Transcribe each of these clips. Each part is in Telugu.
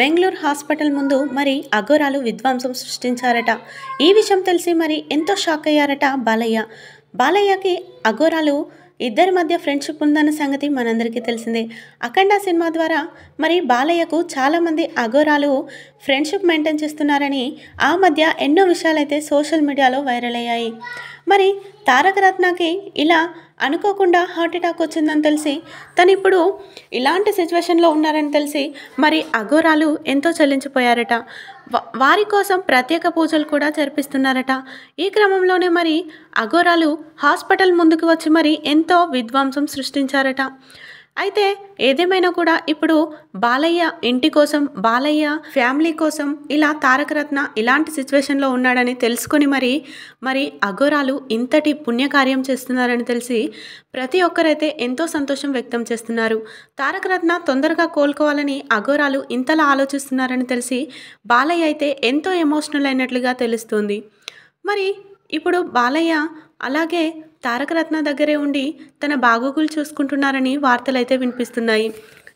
బెంగళూరు హాస్పిటల్ ముందు మరి అఘోరాలు విధ్వంసం సృష్టించారట ఈ విషయం తెలిసి మరి ఎంతో షాక్ అయ్యారట బాలయ్య బాలయ్యకి అఘోరాలు ఇద్దరి మధ్య ఫ్రెండ్షిప్ ఉందన్న సంగతి మనందరికీ తెలిసిందే అఖండ సినిమా ద్వారా మరి బాలయ్యకు చాలామంది అఘోరాలు ఫ్రెండ్షిప్ మెయింటైన్ చేస్తున్నారని ఆ మధ్య ఎన్నో విషయాలైతే సోషల్ మీడియాలో వైరల్ అయ్యాయి మరి తారక రత్నకి ఇలా అనుకోకుండా హార్ట్ అటాక్ వచ్చిందని తెలిసి తను ఇప్పుడు ఇలాంటి సిచ్యువేషన్లో ఉన్నారని తెలిసి మరి అఘోరాలు ఎంతో చెల్లించిపోయారట వారి కోసం ప్రత్యేక పూజలు కూడా జరిపిస్తున్నారట ఈ క్రమంలోనే మరి అఘోరాలు హాస్పిటల్ ముందుకు వచ్చి మరి ఎంతో విధ్వంసం సృష్టించారట అయితే ఏదేమైనా కూడా ఇప్పుడు బాలయ్య ఇంటి కోసం బాలయ్య ఫ్యామిలీ కోసం ఇలా తారకరత్న ఇలాంటి సిచ్యువేషన్లో ఉన్నాడని తెలుసుకొని మరి మరి అఘోరాలు ఇంతటి పుణ్యకార్యం చేస్తున్నారని తెలిసి ప్రతి ఒక్కరైతే ఎంతో సంతోషం వ్యక్తం చేస్తున్నారు తారకరత్న తొందరగా కోలుకోవాలని అఘోరాలు ఇంతలా ఆలోచిస్తున్నారని తెలిసి బాలయ్య అయితే ఎంతో ఎమోషనల్ అయినట్లుగా తెలుస్తుంది మరి ఇప్పుడు బాలయ్య అలాగే తారక రత్న దగ్గరే ఉండి తన బాగోగులు చూసుకుంటున్నారని వార్తలైతే వినిపిస్తున్నాయి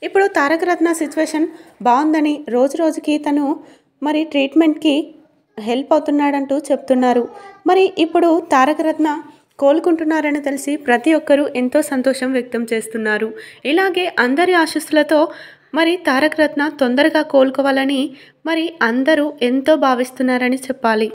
ఇప్పుడు తారక రత్న సిచ్యువేషన్ బాగుందని రోజు రోజుకి తను మరి ట్రీట్మెంట్కి హెల్ప్ అవుతున్నాడంటూ చెప్తున్నారు మరి ఇప్పుడు తారక రత్న కోలుకుంటున్నారని తెలిసి ప్రతి ఒక్కరూ ఎంతో సంతోషం వ్యక్తం చేస్తున్నారు ఇలాగే అందరి ఆశస్సులతో మరి తారక రత్న తొందరగా కోలుకోవాలని మరి అందరూ ఎంతో భావిస్తున్నారని చెప్పాలి